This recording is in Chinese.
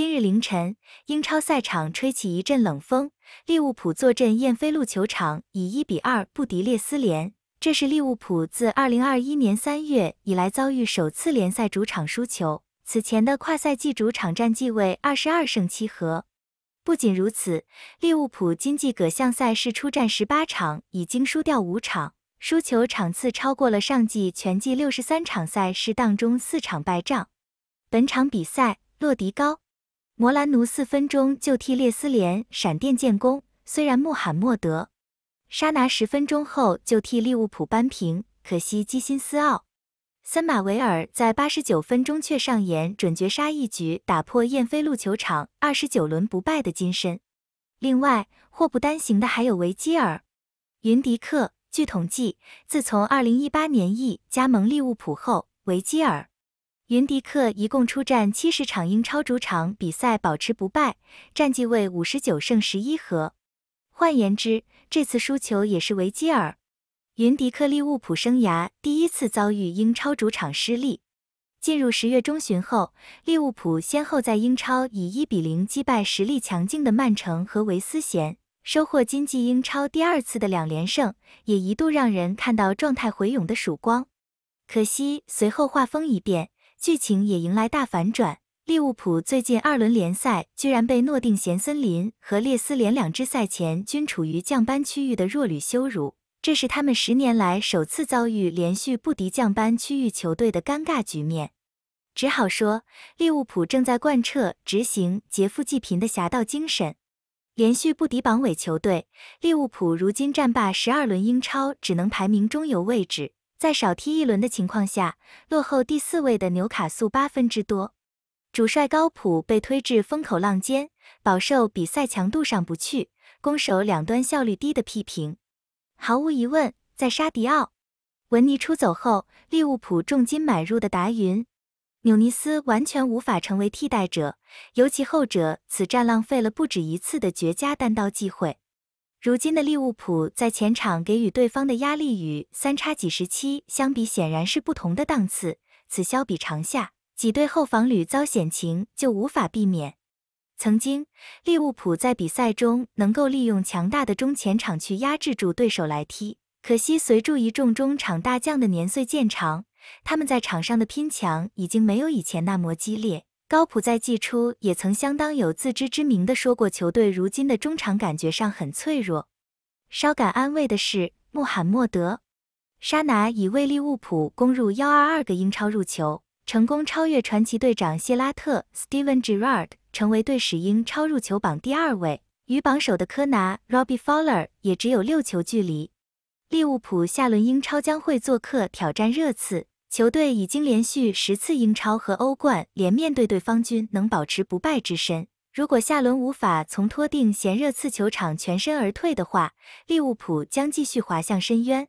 今日凌晨，英超赛场吹起一阵冷风，利物浦坐镇燕飞路球场以一比二不敌列斯联，这是利物浦自二零二一年三月以来遭遇首次联赛主场输球。此前的跨赛季主场战绩为二十二胜七和。不仅如此，利物浦今季各项赛事出战十八场，已经输掉五场，输球场次超过了上季全季六十三场赛事当中四场败仗。本场比赛，洛迪高。摩兰奴四分钟就替列斯联闪电建功，虽然穆罕默德·沙拿十分钟后就替利物浦扳平，可惜基辛斯奥·森马维尔在八十九分钟却上演准绝杀一局，打破燕飞路球场二十九轮不败的金身。另外，祸不单行的还有维基尔·云迪克。据统计，自从二零一八年一加盟利物浦后，维基尔。云迪克一共出战七十场英超主场比赛，保持不败，战绩为五十九胜十一和。换言之，这次输球也是维基尔·云迪克利物浦生涯第一次遭遇英超主场失利。进入十月中旬后，利物浦先后在英超以一比零击败实力强劲的曼城和维斯咸，收获今季英超第二次的两连胜，也一度让人看到状态回勇的曙光。可惜随后画风一变。剧情也迎来大反转，利物浦最近二轮联赛居然被诺定咸森林和列斯联两支赛前均处于降班区域的弱旅羞辱，这是他们十年来首次遭遇连续不敌降班区域球队的尴尬局面。只好说，利物浦正在贯彻执行劫富济贫的侠盗精神，连续不敌榜尾球队，利物浦如今战罢十二轮英超只能排名中游位置。在少踢一轮的情况下，落后第四位的纽卡素八分之多，主帅高普被推至风口浪尖，饱受比赛强度上不去、攻守两端效率低的批评。毫无疑问，在沙迪奥、文尼出走后，利物浦重金买入的达云、纽尼斯完全无法成为替代者，尤其后者此战浪费了不止一次的绝佳单刀机会。如今的利物浦在前场给予对方的压力与三叉戟时期相比，显然是不同的档次。此消彼长下，几队后防屡遭险情就无法避免。曾经，利物浦在比赛中能够利用强大的中前场去压制住对手来踢，可惜随住一众中场大将的年岁渐长，他们在场上的拼抢已经没有以前那么激烈。高普在季初也曾相当有自知之明的说过，球队如今的中场感觉上很脆弱。稍感安慰的是，穆罕默德·沙拿已为利物浦攻入幺二二个英超入球，成功超越传奇队长谢拉特 （Steven Gerrard） 成为队史英超入球榜第二位，与榜首的科拿 （Robbie Fowler） 也只有六球距离。利物浦下轮英超将会做客挑战热刺。球队已经连续十次英超和欧冠连面对对方均能保持不败之身。如果下轮无法从托定咸热刺球场全身而退的话，利物浦将继续滑向深渊。